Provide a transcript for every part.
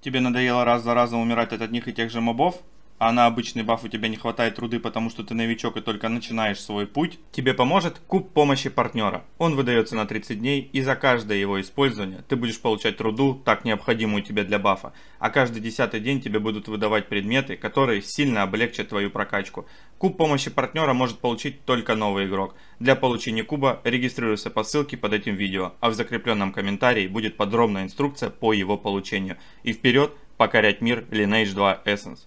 тебе надоело раз за разом умирать от одних и тех же мобов, а на обычный баф у тебя не хватает труды, потому что ты новичок и только начинаешь свой путь, тебе поможет куб помощи партнера. Он выдается на 30 дней, и за каждое его использование ты будешь получать труду, так необходимую тебе для бафа, а каждый десятый день тебе будут выдавать предметы, которые сильно облегчат твою прокачку. Куб помощи партнера может получить только новый игрок. Для получения куба регистрируйся по ссылке под этим видео, а в закрепленном комментарии будет подробная инструкция по его получению. И вперед, покорять мир Lineage 2 Essence.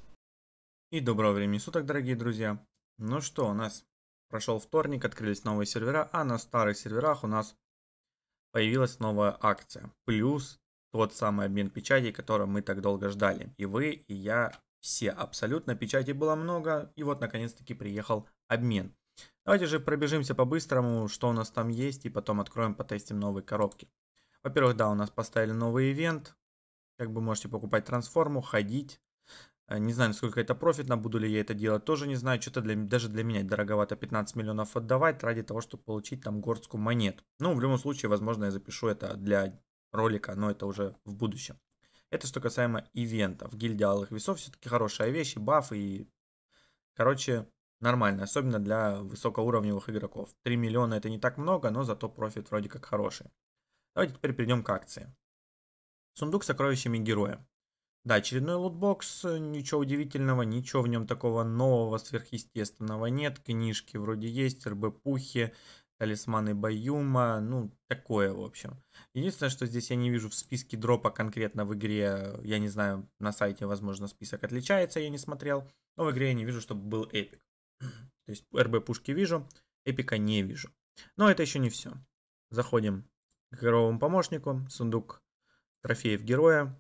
И доброго времени суток, дорогие друзья. Ну что, у нас прошел вторник, открылись новые сервера, а на старых серверах у нас появилась новая акция. Плюс тот самый обмен печати, которого мы так долго ждали. И вы, и я, все абсолютно. Печати было много, и вот наконец-таки приехал обмен. Давайте же пробежимся по-быстрому, что у нас там есть, и потом откроем, потестим новые коробки. Во-первых, да, у нас поставили новый ивент. Как бы можете покупать трансформу, ходить Э, не знаю, насколько это профитно, буду ли я это делать, тоже не знаю. Что-то для, даже для меня дороговато 15 миллионов отдавать ради того, чтобы получить там горстку монет. Ну, в любом случае, возможно, я запишу это для ролика, но это уже в будущем. Это что касаемо ивентов. Гильдия Алых Весов все-таки хорошая вещь, и баф, и... Короче, нормально, особенно для высокоуровневых игроков. 3 миллиона это не так много, но зато профит вроде как хороший. Давайте теперь перейдем к акции. Сундук с сокровищами героя. Да, очередной лотбокс, э, ничего удивительного, ничего в нем такого нового, сверхъестественного нет. Книжки вроде есть, РБ-пухи, талисманы Баюма, ну, такое, в общем. Единственное, что здесь я не вижу в списке дропа конкретно в игре, э, я не знаю, на сайте, возможно, список отличается, я не смотрел, но в игре я не вижу, чтобы был эпик. То есть РБ-пушки вижу, эпика не вижу. Но это еще не все. Заходим к игровому помощнику, сундук трофеев героя,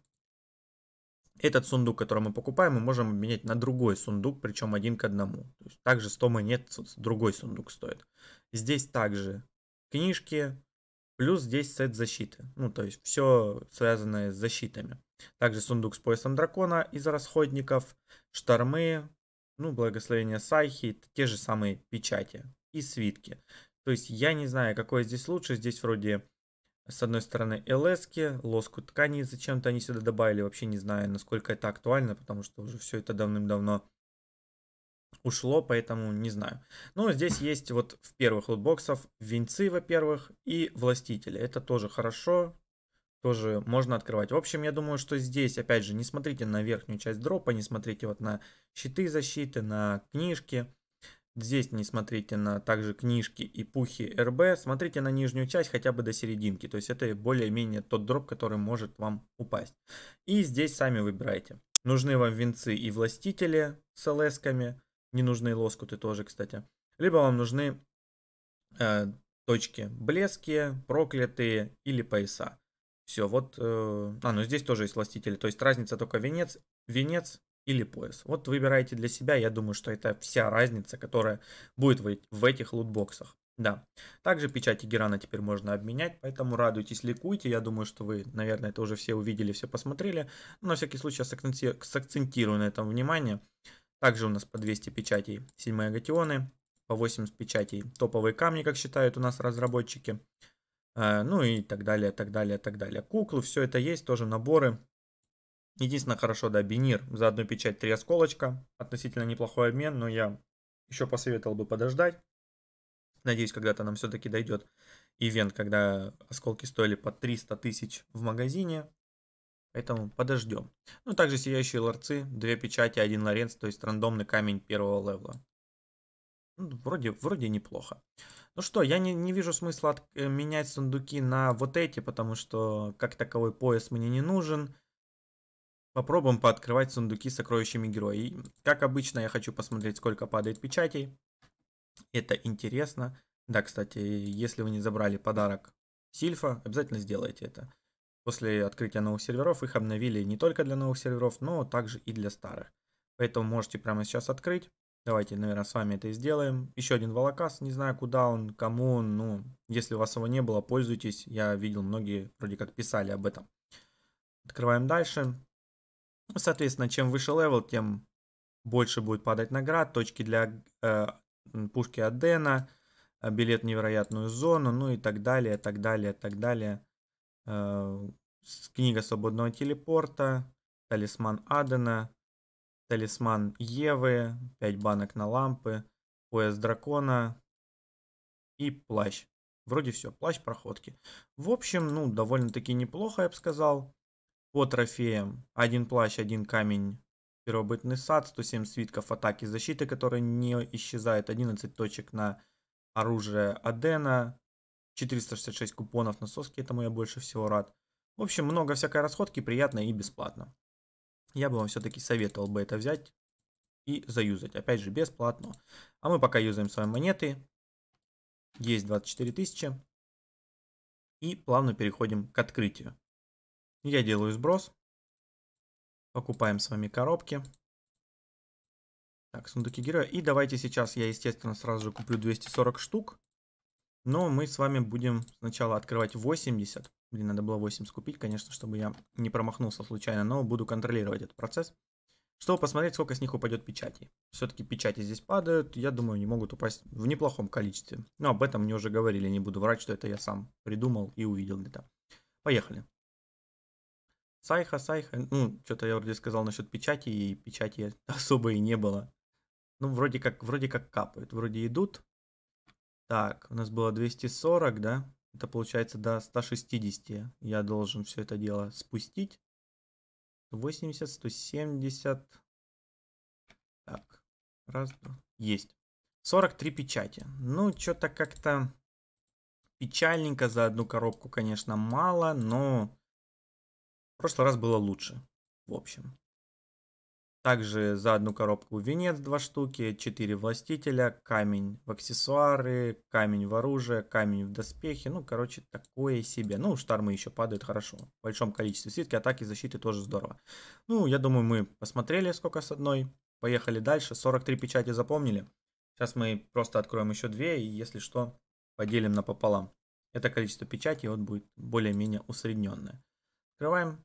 этот сундук, который мы покупаем, мы можем обменять на другой сундук, причем один к одному. То есть также 100 монет другой сундук стоит. Здесь также книжки, плюс здесь сет защиты. Ну, то есть все связанное с защитами. Также сундук с поясом дракона из расходников, штормы, ну, благословение Сайхи, те же самые печати и свитки. То есть я не знаю, какое здесь лучше. Здесь вроде с одной стороны, ЛСки, лоску ткани. зачем-то они сюда добавили, вообще не знаю, насколько это актуально, потому что уже все это давным-давно ушло, поэтому не знаю. Но ну, здесь есть вот в первых лутбоксов венцы, во-первых, и властители. Это тоже хорошо, тоже можно открывать. В общем, я думаю, что здесь, опять же, не смотрите на верхнюю часть дропа, не смотрите вот на щиты защиты, на книжки. Здесь не смотрите на также книжки и пухи РБ, смотрите на нижнюю часть хотя бы до серединки, то есть это более-менее тот дроп, который может вам упасть. И здесь сами выбирайте. Нужны вам венцы и властители с ЛСками, не нужны лоскуты тоже, кстати. Либо вам нужны э, точки блески, проклятые или пояса. Все, вот, э, а, ну здесь тоже есть властители, то есть разница только венец, венец или пояс. Вот выбирайте для себя, я думаю, что это вся разница, которая будет в, этих лутбоксах. Да, также печати Герана теперь можно обменять, поэтому радуйтесь, ликуйте. Я думаю, что вы, наверное, это уже все увидели, все посмотрели. Но ну, на всякий случай я сакцентирую на этом внимание. Также у нас по 200 печатей седьмые агатионы, по 80 печатей топовые камни, как считают у нас разработчики. Э, ну и так далее, так далее, так далее. Куклы, все это есть, тоже наборы. Единственное, хорошо, да, Бинир за одну печать три осколочка. Относительно неплохой обмен, но я еще посоветовал бы подождать. Надеюсь, когда-то нам все-таки дойдет ивент, когда осколки стоили по 300 тысяч в магазине. Поэтому подождем. Ну, также сияющие ларцы, две печати, один ларец, то есть рандомный камень первого левла. Ну, вроде, вроде неплохо. Ну что, я не, не вижу смысла от, э, менять сундуки на вот эти, потому что как таковой пояс мне не нужен. Попробуем пооткрывать сундуки с сокровищами героя. как обычно, я хочу посмотреть, сколько падает печатей. Это интересно. Да, кстати, если вы не забрали подарок Сильфа, обязательно сделайте это. После открытия новых серверов их обновили не только для новых серверов, но также и для старых. Поэтому можете прямо сейчас открыть. Давайте, наверное, с вами это и сделаем. Еще один волокас, не знаю куда он, кому он, ну, если у вас его не было, пользуйтесь. Я видел, многие вроде как писали об этом. Открываем дальше. Соответственно, чем выше левел, тем больше будет падать наград, точки для э, пушки от Дэна, э, билет в невероятную зону, ну и так далее, так далее, так далее. Э, книга свободного телепорта, талисман Адена, талисман Евы, 5 банок на лампы, пояс дракона и плащ. Вроде все, плащ проходки. В общем, ну, довольно-таки неплохо, я бы сказал. По трофеям. Один плащ, один камень. Первобытный сад, 107 свитков атаки защиты, которые не исчезают 11 точек на оружие Адена, 466 купонов на соски, этому я больше всего рад. В общем, много всякой расходки, приятно и бесплатно. Я бы вам все-таки советовал бы это взять и заюзать, опять же, бесплатно. А мы пока юзаем свои монеты. Есть 24 тысячи. И плавно переходим к открытию. Я делаю сброс. Покупаем с вами коробки. Так, сундуки героя. И давайте сейчас я, естественно, сразу же куплю 240 штук. Но мы с вами будем сначала открывать 80. Блин, надо было 8 скупить, конечно, чтобы я не промахнулся случайно, но буду контролировать этот процесс. Чтобы посмотреть, сколько с них упадет печати. Все-таки печати здесь падают, я думаю, не могут упасть в неплохом количестве. Но об этом мне уже говорили, не буду врать, что это я сам придумал и увидел где-то. Поехали. Сайха, Сайха, ну, что-то я вроде сказал насчет печати, и печати особо и не было. Ну, вроде как, вроде как капают, вроде идут. Так, у нас было 240, да? Это получается до 160. Я должен все это дело спустить. 180, 170. Так, раз, два. Есть. 43 печати. Ну, что-то как-то печальненько за одну коробку, конечно, мало, но прошлый раз было лучше, в общем. Также за одну коробку венец два штуки, четыре властителя, камень в аксессуары, камень в оружие, камень в доспехи. Ну, короче, такое себе. Ну, штормы еще падают хорошо. В большом количестве свитки, атаки, защиты тоже здорово. Ну, я думаю, мы посмотрели сколько с одной. Поехали дальше. 43 печати запомнили. Сейчас мы просто откроем еще две и, если что, поделим напополам. Это количество печатей вот будет более-менее усредненное. Открываем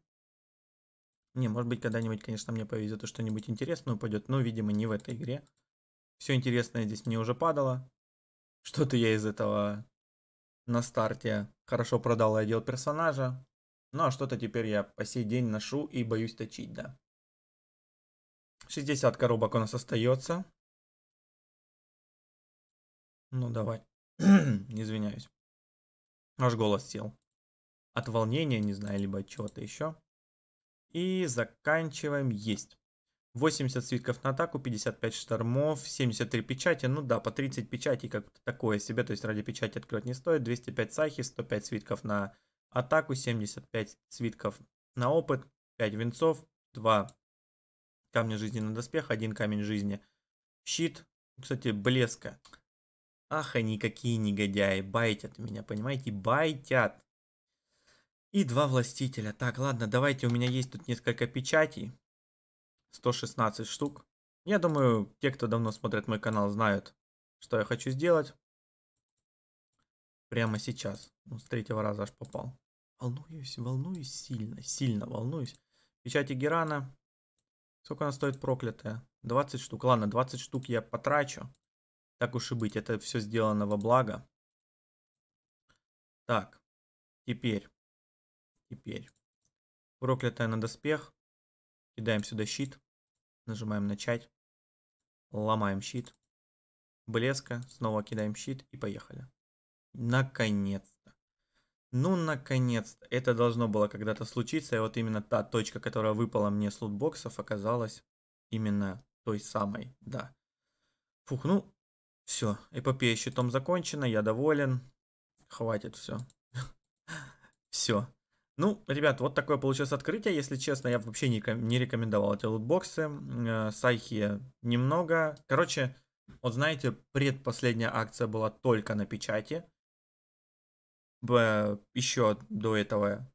не, может быть, когда-нибудь, конечно, мне повезет и что-нибудь интересное упадет, но, видимо, не в этой игре. Все интересное здесь мне уже падало. Что-то я из этого на старте хорошо продал и одел персонажа. Ну, а что-то теперь я по сей день ношу и боюсь точить, да. 60 коробок у нас остается. Ну, давай. Извиняюсь. Наш голос сел. От волнения, не знаю, либо от чего-то еще. И заканчиваем есть. 80 свитков на атаку, 55 штормов, 73 печати. Ну да, по 30 печатей как такое себе. То есть ради печати открывать не стоит. 205 сахи, 105 свитков на атаку, 75 свитков на опыт, 5 венцов, 2 камня жизни на доспех, 1 камень жизни. Щит, кстати, блеска. Ах, они какие негодяи, байтят меня, понимаете, байтят. И два властителя. Так, ладно, давайте, у меня есть тут несколько печатей. 116 штук. Я думаю, те, кто давно смотрит мой канал, знают, что я хочу сделать. Прямо сейчас. Ну, с третьего раза аж попал. Волнуюсь, волнуюсь сильно, сильно волнуюсь. Печати Герана. Сколько она стоит проклятая? 20 штук. Ладно, 20 штук я потрачу. Так уж и быть, это все сделано во благо. Так, теперь теперь. Проклятая на доспех. Кидаем сюда щит. Нажимаем начать. Ломаем щит. Блеска. Снова кидаем щит и поехали. Наконец-то. Ну, наконец-то. Это должно было когда-то случиться. И вот именно та точка, которая выпала мне с лутбоксов, оказалась именно той самой. Да. Фух, ну, все. Эпопея щитом закончена. Я доволен. Хватит все. Все. Ну, ребят, вот такое получилось открытие. Если честно, я вообще не, не рекомендовал эти лутбоксы. Э, Сайхи немного. Короче, вот знаете, предпоследняя акция была только на печати. Еще до этого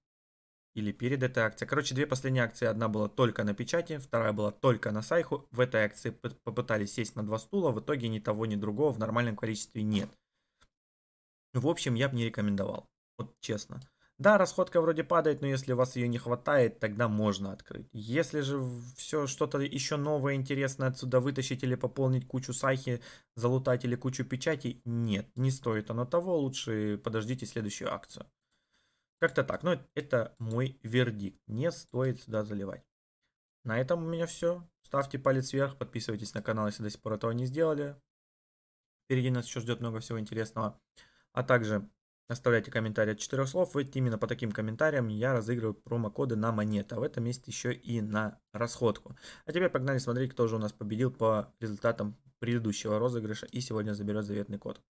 или перед этой акцией. Короче, две последние акции. Одна была только на печати, вторая была только на сайху. В этой акции попытались сесть на два стула. В итоге ни того, ни другого в нормальном количестве нет. В общем, я бы не рекомендовал. Вот честно. Да, расходка вроде падает, но если у вас ее не хватает, тогда можно открыть. Если же все что-то еще новое, интересное отсюда вытащить или пополнить кучу сайхи, залутать или кучу печатей, нет, не стоит оно того, лучше подождите следующую акцию. Как-то так, но это мой вердикт, не стоит сюда заливать. На этом у меня все. Ставьте палец вверх, подписывайтесь на канал, если до сих пор этого не сделали. Впереди нас еще ждет много всего интересного. А также Оставляйте комментарии от 4 слов, Вот именно по таким комментариям я разыгрываю промокоды на монеты, а в этом есть еще и на расходку. А теперь погнали смотреть, кто же у нас победил по результатам предыдущего розыгрыша и сегодня заберет заветный код.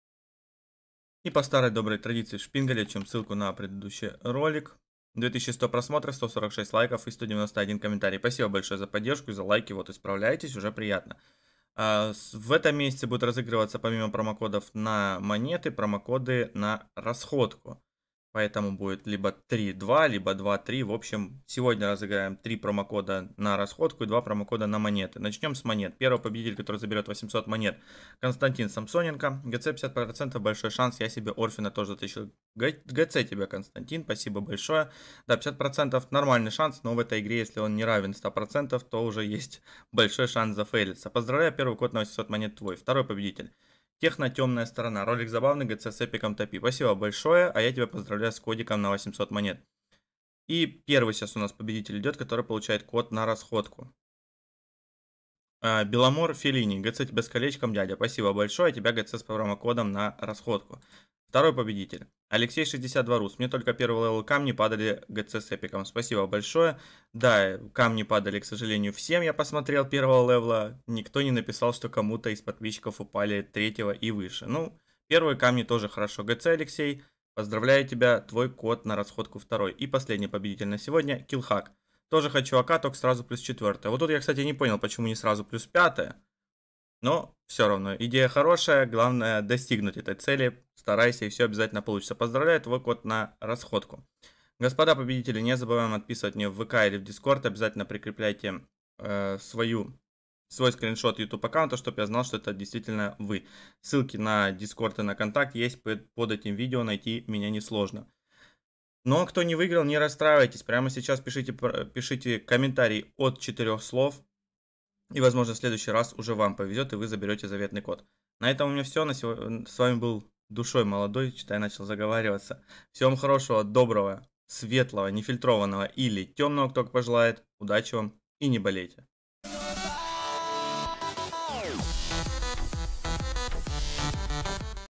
И по старой доброй традиции шпингале, чем ссылку на предыдущий ролик. 2100 просмотров, 146 лайков и 191 комментарий. Спасибо большое за поддержку и за лайки. Вот исправляйтесь, уже приятно. А, в этом месяце будут разыгрываться помимо промокодов на монеты, промокоды на расходку. Поэтому будет либо 3-2, либо 2-3. В общем, сегодня разыграем 3 промокода на расходку и 2 промокода на монеты. Начнем с монет. Первый победитель, который заберет 800 монет, Константин Самсоненко. ГЦ 50%, большой шанс. Я себе Орфина тоже затащил. ГЦ тебе Константин, спасибо большое. Да, 50% нормальный шанс, но в этой игре, если он не равен 100%, то уже есть большой шанс зафейлиться. Поздравляю, первый код на 800 монет твой. Второй победитель. Техно темная сторона. Ролик забавный, ГЦ с эпиком топи. Спасибо большое, а я тебя поздравляю с кодиком на 800 монет. И первый сейчас у нас победитель идет, который получает код на расходку. А, Беломор Фелини. ГЦ тебя с колечком, дядя. Спасибо большое. А тебя ГЦ с промокодом на расходку. Второй победитель. Алексей 62 Рус. Мне только первого левел камни падали ГЦ с эпиком. Спасибо большое. Да, камни падали, к сожалению, всем. Я посмотрел первого левела. Никто не написал, что кому-то из подписчиков упали третьего и выше. Ну, первые камни тоже хорошо. ГЦ Алексей, поздравляю тебя. Твой код на расходку второй. И последний победитель на сегодня. Килхак. Тоже хочу АК, только сразу плюс четвертое. Вот тут я, кстати, не понял, почему не сразу плюс пятое. Но все равно, идея хорошая, главное достигнуть этой цели, старайся и все обязательно получится. Поздравляю, твой код на расходку. Господа победители, не забываем отписывать мне в ВК или в Дискорд, обязательно прикрепляйте э, свою свой скриншот YouTube аккаунта, чтобы я знал, что это действительно вы. Ссылки на Discord и на контакт есть под под этим видео, найти меня несложно. Но ну, а кто не выиграл, не расстраивайтесь. Прямо сейчас пишите, пишите комментарий от четырех слов. И, возможно, в следующий раз уже вам повезет, и вы заберете заветный код. На этом у меня все. На сегодня... С вами был душой молодой, читай, начал заговариваться. Всем хорошего, доброго, светлого, нефильтрованного или темного, кто пожелает. Удачи вам и не болейте.